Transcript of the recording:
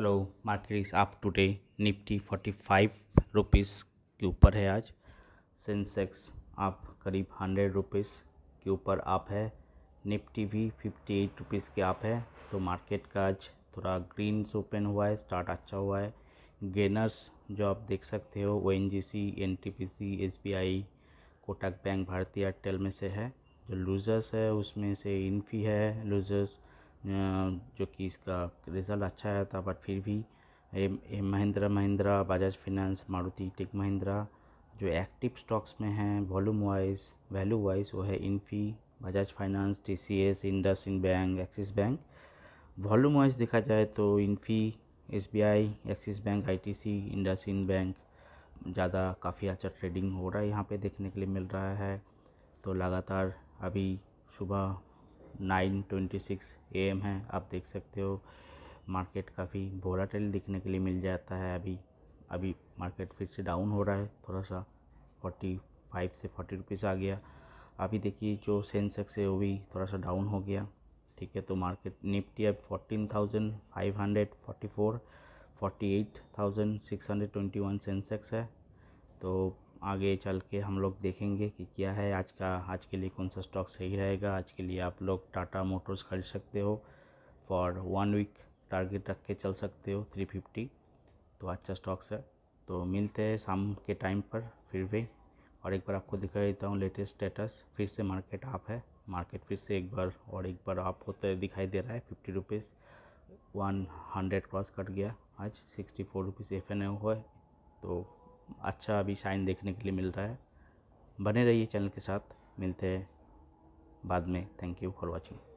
hello market is आप today Nifty forty five rupees के ऊपर है आज सेंसेक्स आप करीब हंड्रेड रुपीज़ के ऊपर आप है निफ्टी भी फिफ्टी एट रुपीज़ के आप है तो मार्केट का आज थोड़ा ग्रीन से ओपन हुआ है स्टार्ट अच्छा हुआ है गेनर्स जो आप देख सकते हो O N G C N T P C S B I Kotak bank Bharti Airtel में से है जो लूजर्स है उसमें से इन्फी है लूजर्स जो कि इसका रिज़ल्ट अच्छा आया था बट फिर भी महिंद्रा महिंद्रा बजाज फिनेंस मारुति टेक महिंद्रा जो एक्टिव स्टॉक्स में हैं वॉल्यूम वाइज वैल्यू वाइज वो है Infy Bajaj finance T C S IndusInd bank Axis bank volume wise देखा जाए तो Infy S B I Axis bank I T C IndusInd bank ज़्यादा काफ़ी अच्छा ट्रेडिंग हो रहा है यहाँ पे देखने के लिए मिल रहा है तो लगातार अभी सुबह nine twenty six A M है आप देख सकते हो मार्केट काफ़ी टेल दिखने के लिए मिल जाता है अभी अभी मार्केट फिर से डाउन हो रहा है थोड़ा सा फोर्टी फाइव से फोर्टी रुपीज़ आ गया अभी देखिए जो सेंसेक्स है वो भी थोड़ा सा डाउन हो गया ठीक है तो मार्केट निफ्टी अब fourteen thousand five hundred forty four forty eight thousand six hundred twenty one Sensex है तो आगे चल के हम लोग देखेंगे कि क्या है आज का आज के लिए कौन सा स्टॉक सही रहेगा आज के लिए आप लोग टाटा मोटर्स खरीद सकते हो फॉर वन वीक टारगेट रख के चल सकते हो थ्री फिफ्टी तो अच्छा स्टॉक्स है तो मिलते हैं शाम के टाइम पर फिर भी और एक बार आपको दिखा देता हूँ लेटेस्ट स्टेटस फिर से मार्केट आप है मार्केट फिर से एक बार और एक बार आप होते दिखाई दे रहा है fifty rupees one hundred cross cut गया आज sixty four rupees F N हुआ है तो अच्छा अभी शाइन देखने के लिए मिल रहा है बने रहिए चैनल के साथ मिलते हैं बाद में थैंक यू फॉर वॉचिंग